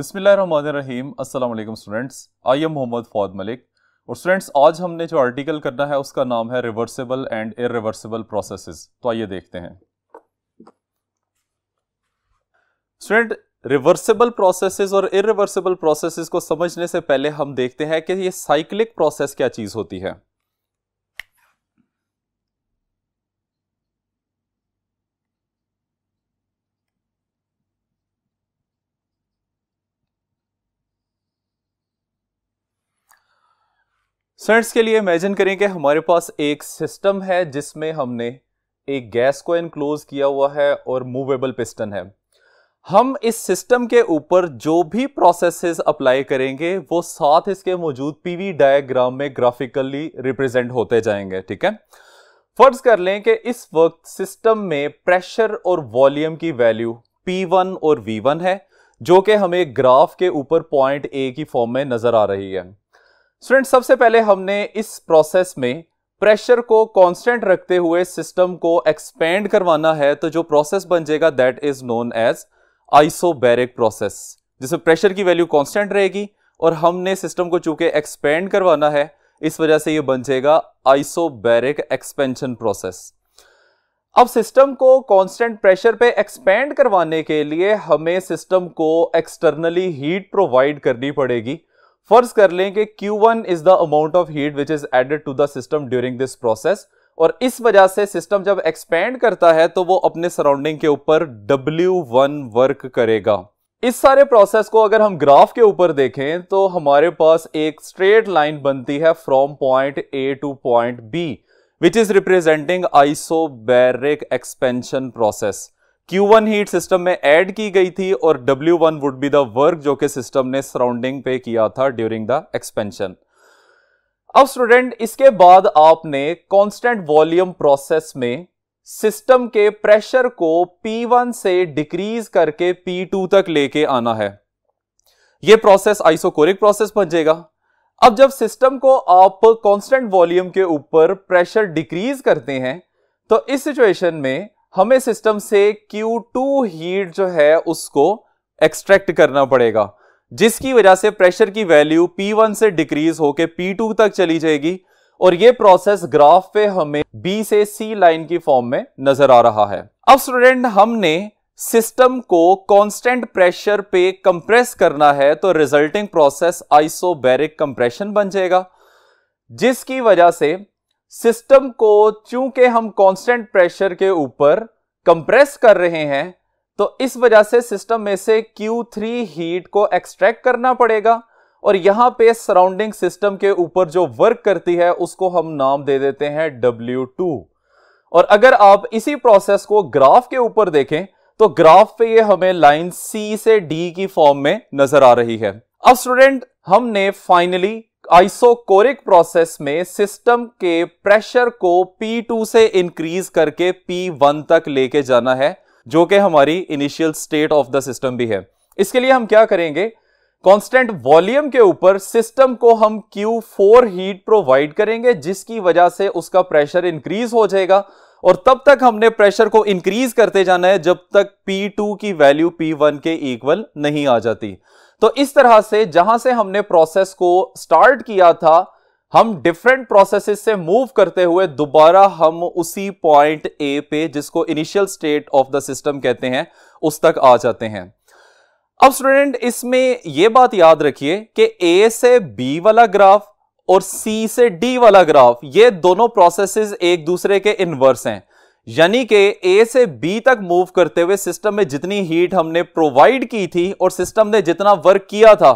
बिस्मिल्लाहिर्रहमानिर्रहीम अस्सलाम वालेकुम students I am Mohammad Fouad Malik और स्टूडेंट्स आज हमने जो आर्टिकल करना है उसका नाम है रिवर्सिबल एंड इरिवर्सिबल प्रोसेसेस तो आइए देखते हैं स्टूडेंट रिवर्सिबल प्रोसेसेस और इरिवर्सिबल प्रोसेसेस को समझने से पहले हम देखते हैं कि ये साइक्लिक प्रोसेस क्या चीज़ होती है सेंट्स के लिए इमेजिन करें कि हमारे पास एक सिस्टम है जिसमें हमने एक गैस को इनक्लोज किया हुआ है और मूवेबल पिस्टन है हम इस सिस्टम के ऊपर जो भी प्रोसेसेस अप्लाई करेंगे वो साथ इसके मौजूद पीवी डायग्राम में ग्राफिकली रिप्रेजेंट होते जाएंगे ठीक है फर्ज कर लें कि इस वक्त सिस्टम में प्रेशर और वॉल्यूम की वैल्यू P1 और V1 है जो कि हमें ग्राफ के ऊपर पॉइंट ए की फॉर्म में नजर आ रही है स्टूडेंट सबसे पहले हमने इस प्रोसेस में प्रेशर को कांस्टेंट रखते हुए सिस्टम को एक्सपेंड करवाना है तो जो प्रोसेस बन जाएगा that is known as isobaric process जिसमें प्रेशर की वैल्यू कांस्टेंट रहेगी और हमने सिस्टम को चूंकि एक्सपेंड करवाना है इस वजह से ये बन जाएगा आइसोबैरिक एक्सपेंशन प्रोसेस अब सिस्टम को कांस्टेंट प्रेशर पे एक्सपेंड करवाने के लिए हमें सिस्टम को एक्सटर्नली हीट प्रोवाइड करनी पड़ेगी फर्ज कर लें कि Q1 is the amount of heat which is added to the system during this process और इस वजह से सिस्टम जब एक्सपेंड करता है तो वो अपने सराउंडिंग के ऊपर W1 वर्क करेगा इस सारे प्रोसेस को अगर हम ग्राफ के ऊपर देखें तो हमारे पास एक स्ट्रेट लाइन बनती है from point A to point B which is representing isobaric expansion process Q1 heat system में ऐड की गई थी और W1 would be the work जो कि सिस्टम ने सराउंडिंग पे किया था ड्यूरिंग द एक्सपेंशन अब स्टूडेंट इसके बाद आपने कांस्टेंट वॉल्यूम प्रोसेस में सिस्टम के प्रेशर को P1 से डिक्रीज करके P2 तक लेके आना है यह प्रोसेस आइसोकोरिक प्रोसेस बन जाएगा अब जब सिस्टम को आप कांस्टेंट वॉल्यूम के ऊपर प्रेशर डिक्रीज करते हैं तो इस सिचुएशन में हमें सिस्टम से Q2 हीट जो है उसको एक्सट्रैक्ट करना पड़ेगा जिसकी वजह से प्रेशर की वैल्यू P1 से डिक्रीज होके P2 तक चली जाएगी और ये प्रोसेस ग्राफ पे हमें B से C लाइन की फॉर्म में नजर आ रहा है अब स्टूडेंट हमने सिस्टम को कांस्टेंट प्रेशर पे कंप्रेस करना है तो रिजल्टिंग प्रोसेस आइसोबेरिक कंप्रेशन बन जाएगा जिसकी वजह से सिस्टम को चूंकि हम कांस्टेंट प्रेशर के ऊपर कंप्रेस कर रहे हैं तो इस वजह से सिस्टम में से Q3 हीट को एक्सट्रैक्ट करना पड़ेगा और यहां पे सराउंडिंग सिस्टम के ऊपर जो वर्क करती है उसको हम नाम दे देते हैं W2 और अगर आप इसी प्रोसेस को ग्राफ के ऊपर देखें तो ग्राफ पे ये हमें लाइन C से D की फॉर्म में नजर आ रही है अब स्टूडेंट हमने फाइनली आइसोकोरिक प्रोसेस में सिस्टम के प्रेशर को P2 से इंक्रीज करके P1 तक लेके जाना है जो कि हमारी initial state of the system भी है इसके लिए हम क्या करेंगे कांस्टेंट वॉल्यूम के ऊपर सिस्टम को हम Q4 हीट प्रोवाइड करेंगे जिसकी वजह से उसका प्रेशर इंक्रीज हो जाएगा और तब तक हमने प्रेशर को इंक्रीज करते जाना है जब तक P2 की वैल्यू P1 के इक्वल नहीं आ जाती तो इस तरह से जहां से हमने प्रोसेस को स्टार्ट किया था हम डिफरेंट प्रोसेसेस से मूव करते हुए दोबारा हम उसी पॉइंट ए पे जिसको initial state of the system कहते हैं उस तक आ जाते हैं अब स्टूडेंट इसमें यह बात याद रखिए कि ए से बी वाला ग्राफ और सी से डी वाला ग्राफ ये दोनों प्रोसेसेस एक दूसरे के इनवर्स हैं यानी कि ए से बी तक मूव करते हुए सिस्टम में जितनी हीट हमने प्रोवाइड की थी और सिस्टम ने जितना वर्क किया था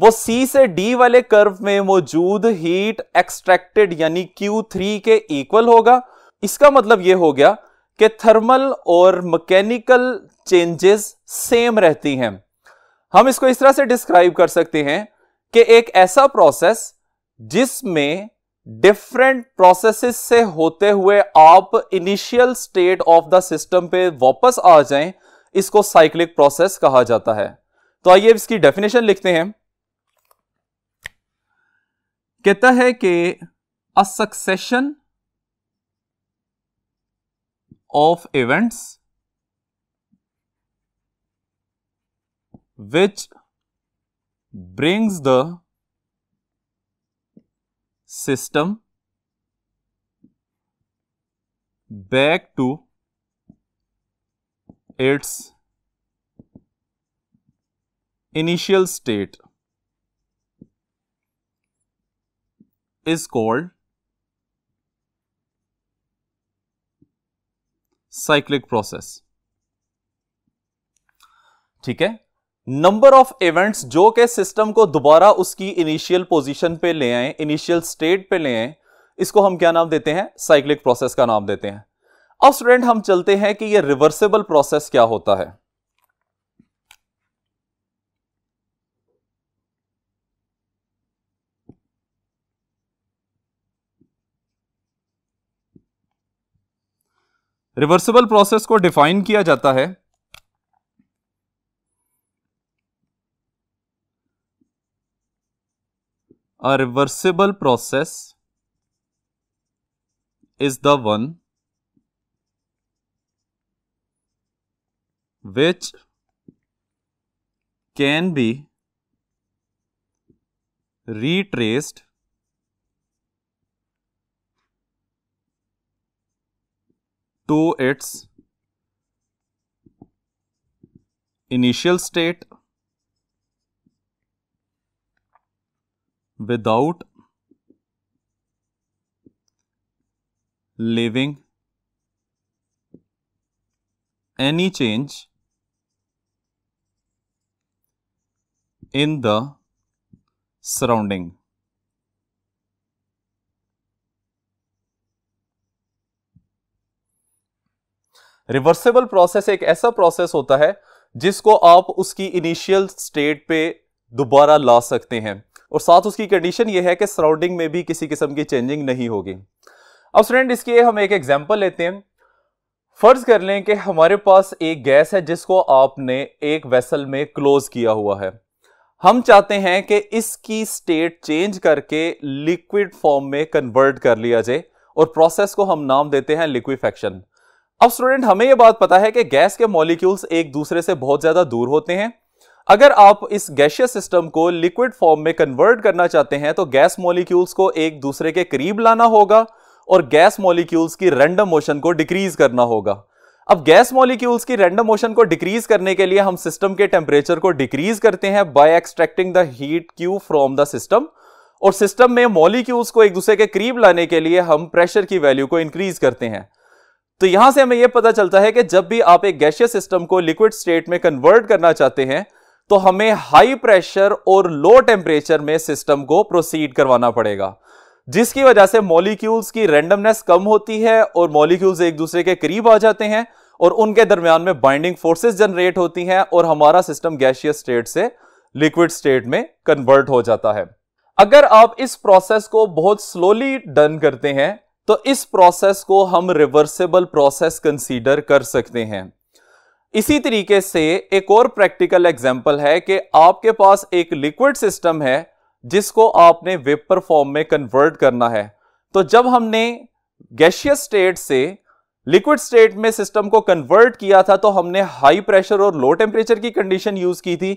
वो सी से डी वाले कर्व में मौजूद हीट एक्सट्रैक्टेड यानी क्यू थ्री के इक्वल होगा इसका मतलब ये हो गया कि थर्मल और मैकेनिकल चेंजेस सेम रहती हैं हम इसको इस तरह से डिस्क्राइब कर सकते हैं कि एक ऐसा प्रोसेस जिसमें डिफरेंट प्रोसेसेस से होते हुए आप initial state of the system पे वापस आ जाएं इसको साइक्लिक प्रोसेस कहा जाता है तो आइए इसकी डेफिनेशन लिखते हैं कहता है कि a succession of events which brings the system back to its initial state is called cyclic process. ठीक है नंबर ऑफ इवेंट्स जो के सिस्टम को दोबारा उसकी इनिशियल पोजीशन पे ले आए इनिशियल स्टेट पे ले आए इसको हम क्या नाम देते हैं साइक्लिक प्रोसेस का नाम देते हैं अब स्टूडेंट हम चलते हैं कि ये रिवर्सेबल प्रोसेस क्या होता है रिवर्सिबल प्रोसेस को डिफाइन किया जाता है a reversible process is the one which can be retraced to its initial state without leaving any change in the surrounding. Reversible process एक ऐसा प्रोसेस होता है जिसको आप उसकी इनिशियल स्टेट पे दोबारा ला सकते हैं और साथ उसकी कंडीशन ये है कि सराउंडिंग में भी किसी किस्म की चेंजिंग नहीं होगी अब स्टूडेंट इसके हम एक एग्जाम्पल लेते हैं फर्ज कर लें कि हमारे पास एक गैस है जिसको आपने एक वेसल में क्लोज किया हुआ है हम चाहते हैं कि इसकी स्टेट चेंज करके लिक्विड फॉर्म में कन्वर्ट कर लिया जाए और प्रोसेस को हम नाम देते हैं लिक्विफेक्शन अब स्टूडेंट हमें यह बात पता है कि गैस के मॉलिक्यूल्स एक दूसरे से बहुत ज्यादा दूर होते हैं अगर आप इस गैशियस सिस्टम को लिक्विड फॉर्म में कन्वर्ट करना चाहते हैं तो गैस मॉलिक्यूल्स को एक दूसरे के करीब लाना होगा और गैस मॉलिक्यूल्स की रैंडम मोशन को डिक्रीज करना होगा अब गैस मॉलिक्यूल्स की रैंडम मोशन को डिक्रीज करने के लिए हम सिस्टम के टेम्परेचर को डिक्रीज करते हैं by extracting the heat Q from the system और सिस्टम में मॉलिक्यूल्स को एक दूसरे के करीब लाने के लिए हम प्रेशर की वैल्यू को इंक्रीज करते हैं तो यहां से हमें यह पता चलता है कि जब भी आप एक गैशियस सिस्टम को लिक्विड स्टेट में कन्वर्ट करना चाहते हैं तो हमें हाई प्रेशर और लो टेम्परेचर में सिस्टम को प्रोसीड करवाना पड़ेगा जिसकी वजह से मॉलिक्यूल्स की रेंडमनेस कम होती है और मॉलिक्यूल्स एक दूसरे के करीब आ जाते हैं और उनके दरमियान में बाइंडिंग फोर्सेस जनरेट होती हैं और हमारा सिस्टम गैशियस स्टेट से लिक्विड स्टेट में कन्वर्ट हो जाता है अगर आप इस प्रोसेस को बहुत स्लोली डन करते हैं तो इस प्रोसेस को हम रिवर्सिबल प्रोसेस कंसीडर कर सकते हैं इसी तरीके से एक और प्रैक्टिकल एग्जाम्पल है कि आपके पास एक लिक्विड सिस्टम है जिसको आपने वेपर फॉर्म में कन्वर्ट करना है तो जब हमने गैशियस स्टेट से लिक्विड स्टेट में सिस्टम को कन्वर्ट किया था तो हमने हाई प्रेशर और लो टेम्परेचर की कंडीशन यूज की थी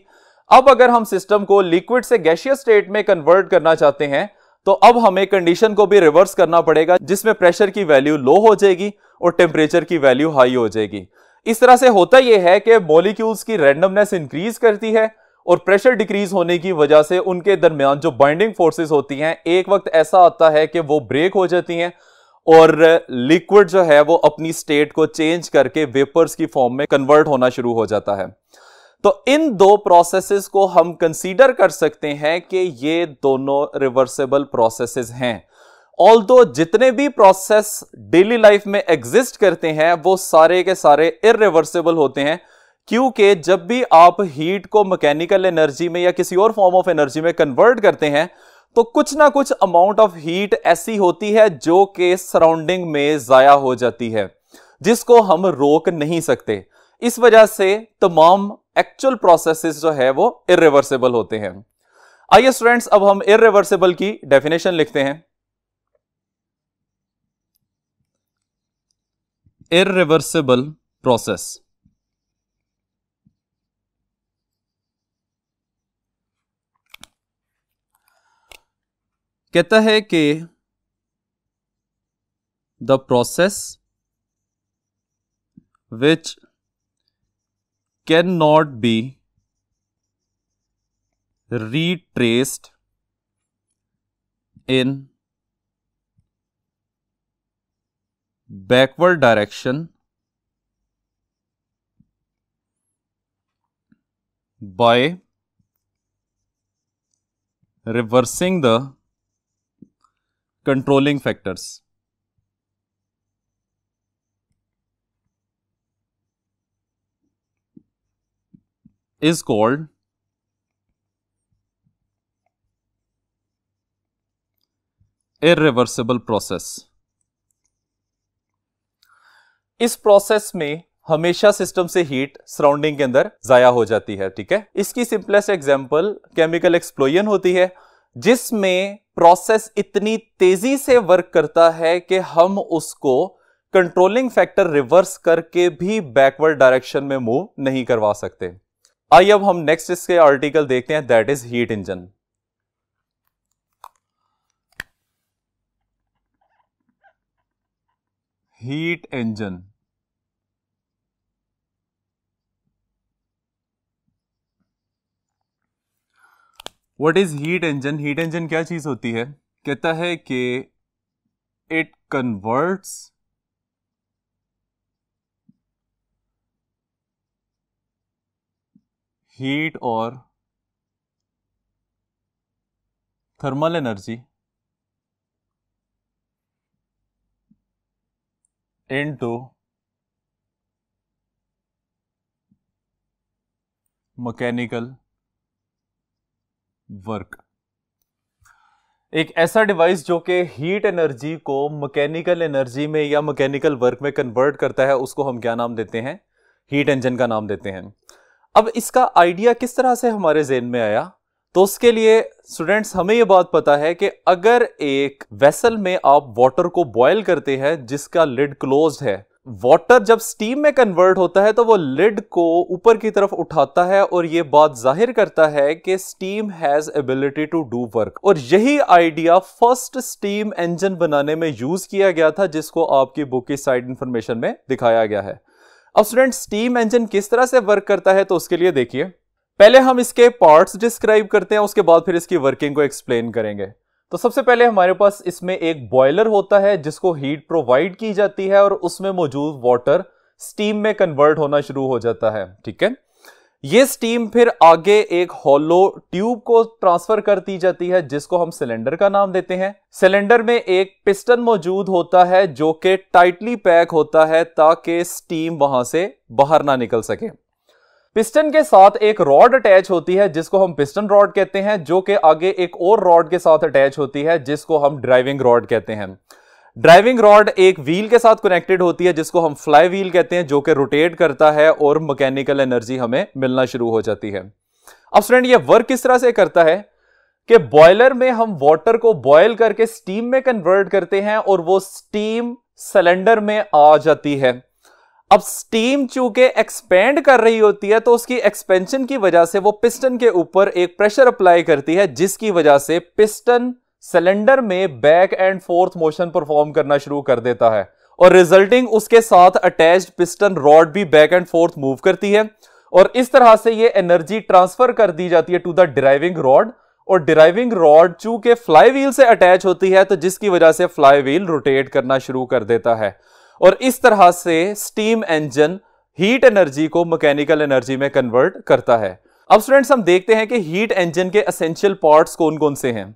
अब अगर हम सिस्टम को लिक्विड से गैशियस स्टेट में कन्वर्ट करना चाहते हैं तो अब हमें कंडीशन को भी रिवर्स करना पड़ेगा जिसमें प्रेशर की वैल्यू लो हो जाएगी और टेम्परेचर की वैल्यू हाई हो जाएगी इस तरह से होता यह है कि मॉलिक्यूल्स की रैंडमनेस इंक्रीज करती है और प्रेशर डिक्रीज होने की वजह से उनके दरमियान जो बाइंडिंग फोर्सेस होती हैं एक वक्त ऐसा आता है कि वो ब्रेक हो जाती हैं और लिक्विड जो है वो अपनी स्टेट को चेंज करके वेपर्स की फॉर्म में कन्वर्ट होना शुरू हो जाता है तो इन दो प्रोसेसेस को हम कंसीडर कर सकते हैं कि ये दोनों रिवर्सेबल प्रोसेसेस हैं ऑल जितने भी प्रोसेस डेली लाइफ में एग्जिस्ट करते हैं वो सारे के सारे इरिवर्सिबल होते हैं क्योंकि जब भी आप हीट को मैकेनिकल एनर्जी में या किसी और फॉर्म ऑफ एनर्जी में कन्वर्ट करते हैं तो कुछ ना कुछ अमाउंट ऑफ हीट ऐसी होती है जो कि सराउंडिंग में ज़ाया हो जाती है जिसको हम रोक नहीं सकते इस वजह से तमाम एक्चुअल प्रोसेसेस जो है वो इरिवर्सिबल होते हैं आइए स्टूडेंट्स अब हम इरिवर्सिबल की डेफिनेशन लिखते हैं irreversible process. कहता है कि the process which can not be retraced in backward direction by reversing the controlling factors. is called irreversible process. इस प्रोसेस में हमेशा सिस्टम से हीट सराउंडिंग के अंदर जाया हो जाती है ठीक है इसकी सिंपलेस्ट एग्जाम्पल केमिकल एक्सप्लोजन होती है जिसमें प्रोसेस इतनी तेजी से वर्क करता है कि हम उसको कंट्रोलिंग फैक्टर रिवर्स करके भी बैकवर्ड डायरेक्शन में मूव नहीं करवा सकते आइए अब हम नेक्स्ट इसके आर्टिकल देखते हैं that is heat engine heat engine what is heat engine heat engine क्या चीज होती है कहता है कि इट कन्वर्ट्स हीट और thermal energy into mechanical work एक ऐसा डिवाइस जो कि हीट एनर्जी को मैकेनिकल एनर्जी में या मैकेनिकल वर्क में कन्वर्ट करता है उसको हम क्या नाम देते हैं हीट इंजन का नाम देते हैं अब इसका आइडिया किस तरह से हमारे जेन में आया तो उसके लिए स्टूडेंट्स हमें यह बात पता है कि अगर एक वेसल में आप वाटर को बॉयल करते हैं जिसका लिड क्लोज है वाटर जब स्टीम में कन्वर्ट होता है तो वो लिड को ऊपर की तरफ उठाता है और ये बात जाहिर करता है कि steam has ability to do work और यही आइडिया फर्स्ट स्टीम इंजन बनाने में यूज किया गया था जिसको आपकी बुक की साइड इंफॉर्मेशन में दिखाया गया है अब स्टूडेंट स्टीम इंजन किस तरह से वर्क करता है तो उसके लिए देखिए पहले हम इसके पार्ट्स डिस्क्राइब करते हैं उसके बाद फिर इसकी वर्किंग को एक्सप्लेन करेंगे तो सबसे पहले हमारे पास इसमें एक बॉयलर होता है जिसको हीट प्रोवाइड की जाती है और उसमें मौजूद वाटर स्टीम में कन्वर्ट होना शुरू हो जाता है ठीक है ये स्टीम फिर आगे एक हॉलो ट्यूब को ट्रांसफर कर दी जाती है जिसको हम सिलेंडर का नाम देते हैं सिलेंडर में एक पिस्टन मौजूद होता है जो कि टाइटली पैक होता है ताकि स्टीम वहां से बाहर ना निकल सके पिस्टन के साथ एक रॉड अटैच होती है जिसको हम पिस्टन रॉड कहते हैं जो कि आगे एक और रॉड के साथ अटैच होती है जिसको हम ड्राइविंग रॉड कहते हैं ड्राइविंग रॉड एक व्हील के साथ कनेक्टेड होती है जिसको हम फ्लाई व्हील कहते हैं जो कि रोटेट करता है और मैकेनिकल एनर्जी हमें मिलना शुरू हो जाती है अब स्टूडेंट ये वर्क किस तरह से करता है कि बॉयलर में हम वाटर को बॉयल करके स्टीम में कन्वर्ट करते हैं और वो स्टीम सिलेंडर में आ जाती है अब स्टीम चूंकि एक्सपेंड कर रही होती है तो उसकी एक्सपेंशन की वजह से वो पिस्टन के ऊपर एक प्रेशर अप्लाई करती है जिसकी वजह से पिस्टन सिलेंडर में back and forth motion perform करना शुरू कर देता है और रिजल्टिंग उसके साथ अटैच्ड पिस्टन रॉड भी बैक एंड फोर्थ मूव करती है और इस तरह से ये एनर्जी ट्रांसफर कर दी जाती है टू द ड्राइविंग रॉड और ड्राइविंग रॉड चूंकि फ्लाई व्हील से अटैच होती है तो जिसकी वजह से फ्लाई व्हील रोटेट करना शुरू कर देता है और इस तरह से स्टीम इंजन हीट एनर्जी को मैकेनिकल एनर्जी में कन्वर्ट करता है अब स्टूडेंट्स हम देखते हैं कि हीट इंजन के असेंशियल पार्ट्स कौन कौन से हैं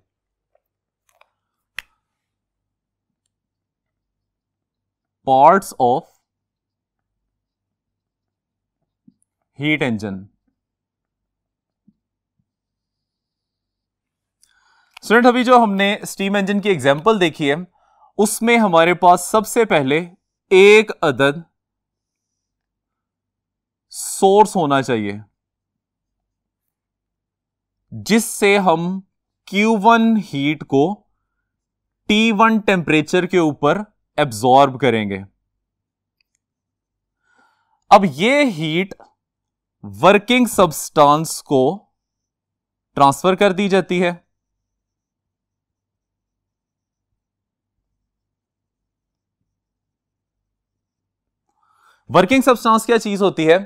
parts of heat engine student अभी जो हमने स्टीम इंजन की एग्जांपल देखी है उसमें हमारे पास सबसे पहले एक अदद सोर्स होना चाहिए जिससे हम Q1 हीट को T1 टेम्परेचर के ऊपर एब्जॉर्ब करेंगे अब ये हीट वर्किंग सब्सटेंस को ट्रांसफर कर दी जाती है वर्किंग सब्सटेंस क्या चीज होती है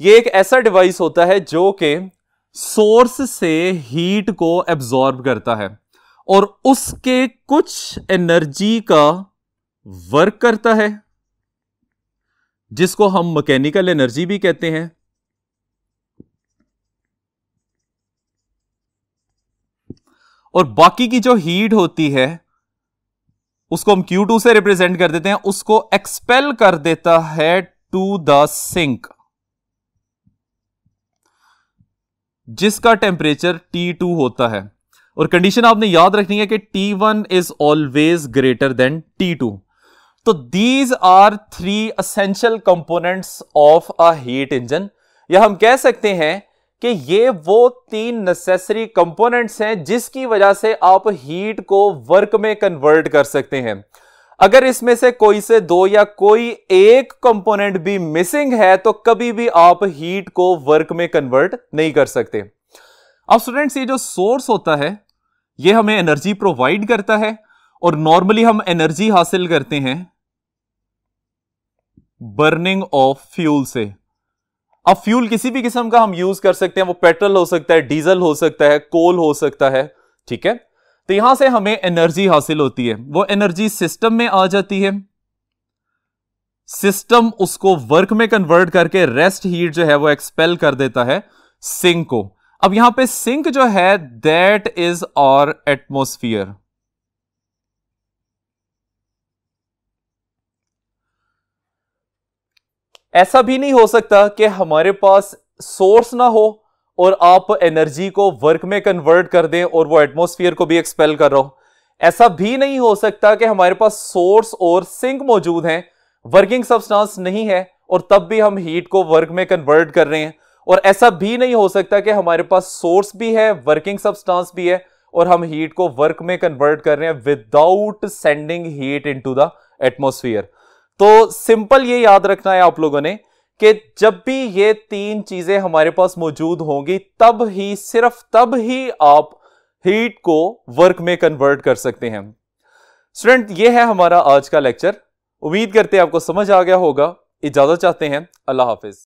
ये एक ऐसा डिवाइस होता है जो कि सोर्स से हीट को एब्जॉर्ब करता है और उसके कुछ एनर्जी का वर्क करता है जिसको हम मैकेनिकल एनर्जी भी कहते हैं और बाकी की जो हीट होती है उसको हम Q2 से रिप्रेजेंट कर देते हैं उसको एक्सपेल कर देता है टू द सिंक जिसका टेम्परेचर T2 होता है और कंडीशन आपने याद रखनी है कि T1 is always greater than T2 तो these are three essential components of a heat engine या हम कह सकते हैं कि ये वो तीन नेसेसरी कंपोनेंट्स हैं जिसकी वजह से आप हीट को वर्क में कन्वर्ट कर सकते हैं अगर इसमें से कोई से दो या कोई एक कंपोनेंट भी मिसिंग है तो कभी भी आप हीट को वर्क में कन्वर्ट नहीं कर सकते अब स्टूडेंट्स ये जो सोर्स होता है ये हमें एनर्जी प्रोवाइड करता है और नॉर्मली हम एनर्जी हासिल करते हैं बर्निंग ऑफ फ्यूल से अब फ्यूल किसी भी किस्म का हम यूज कर सकते हैं वो पेट्रोल हो सकता है डीजल हो सकता है कोल हो सकता है ठीक है तो यहां से हमें एनर्जी हासिल होती है वो एनर्जी सिस्टम में आ जाती है सिस्टम उसको वर्क में कन्वर्ट करके रेस्ट हीट जो है वो एक्सपेल कर देता है सिंक को अब यहां पे सिंक जो है दैट इज और एटमोस्फियर ऐसा भी नहीं हो सकता कि हमारे पास सोर्स ना हो और आप एनर्जी को वर्क में कन्वर्ट कर दें और वो एटमोसफियर को भी एक्सपेल कर रहा हो ऐसा भी नहीं हो सकता कि हमारे पास सोर्स और सिंक मौजूद हैं वर्किंग सब्सटेंस नहीं है और तब भी हम हीट को वर्क में कन्वर्ट कर रहे हैं और ऐसा भी नहीं हो सकता कि हमारे पास सोर्स भी है वर्किंग सब्सटेंस भी है और हम हीट को वर्क में कन्वर्ट कर रहे हैं without sending heat into the atmosphere तो सिंपल ये याद रखना है आप लोगों ने कि जब भी ये तीन चीजें हमारे पास मौजूद होंगी तब ही सिर्फ तब ही आप हीट को वर्क में कन्वर्ट कर सकते हैं स्टूडेंट ये है हमारा आज का लेक्चर उम्मीद करते हैं आपको समझ आ गया होगा इजाजत चाहते हैं अल्लाह हाफिज